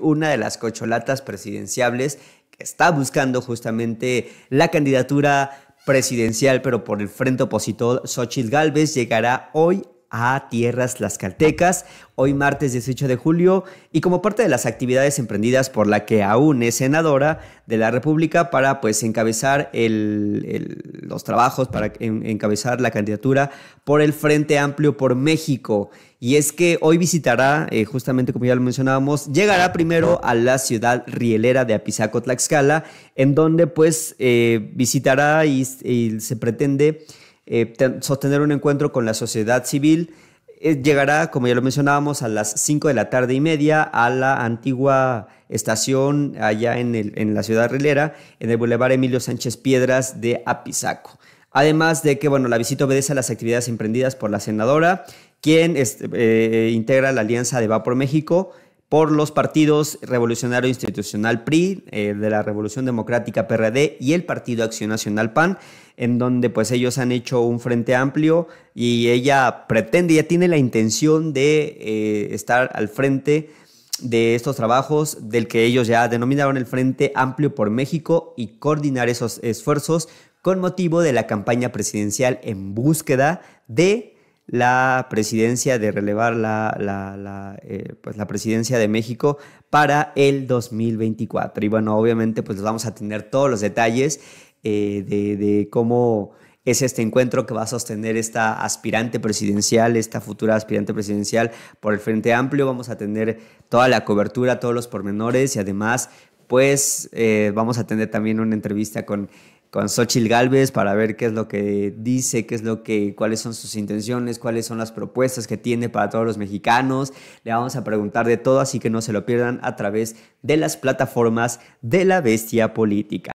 una de las cocholatas presidenciables que está buscando justamente la candidatura presidencial, pero por el frente opositor, Xochitl Gálvez llegará hoy a tierras tlaxcaltecas hoy martes 18 de julio y como parte de las actividades emprendidas por la que aún es senadora de la República para pues encabezar los trabajos, para encabezar la candidatura por el Frente Amplio por México. Y es que hoy visitará, eh, justamente como ya lo mencionábamos, llegará primero a la ciudad rielera de Apizaco, Tlaxcala, en donde pues eh, visitará y se pretende eh, sostener un encuentro con la sociedad civil. Eh, llegará, como ya lo mencionábamos, a las 5 de la tarde y media a la antigua estación allá en, la ciudad rilera en el Boulevard Emilio Sánchez Piedras de Apizaco. Además de que, bueno, la visita obedece a las actividades emprendidas por la senadora, quien este, eh, integra la Alianza de Va por México, por los partidos Revolucionario Institucional PRI, eh, de la Revolución Democrática PRD y el Partido Acción Nacional PAN, en donde pues ellos han hecho un frente amplio y ella pretende, ya tiene la intención de eh, estar al frente de estos trabajos del que ellos ya denominaron el Frente Amplio por México y coordinar esos esfuerzos con motivo de la campaña presidencial en búsqueda de la presidencia, de relevar la, eh, pues la presidencia de México para el 2024. Y bueno, obviamente pues vamos a tener todos los detalles eh, de, cómo es este encuentro que va a sostener esta aspirante presidencial, esta futura aspirante presidencial por el Frente Amplio. Vamos a tener toda la cobertura, todos los pormenores y además pues eh, vamos a tener también una entrevista con con Xochitl Galvez para ver qué es lo que dice, qué es lo que, cuáles son sus intenciones, cuáles son las propuestas que tiene para todos los mexicanos. Le vamos a preguntar de todo, así que no se lo pierdan a través de las plataformas de la bestia política.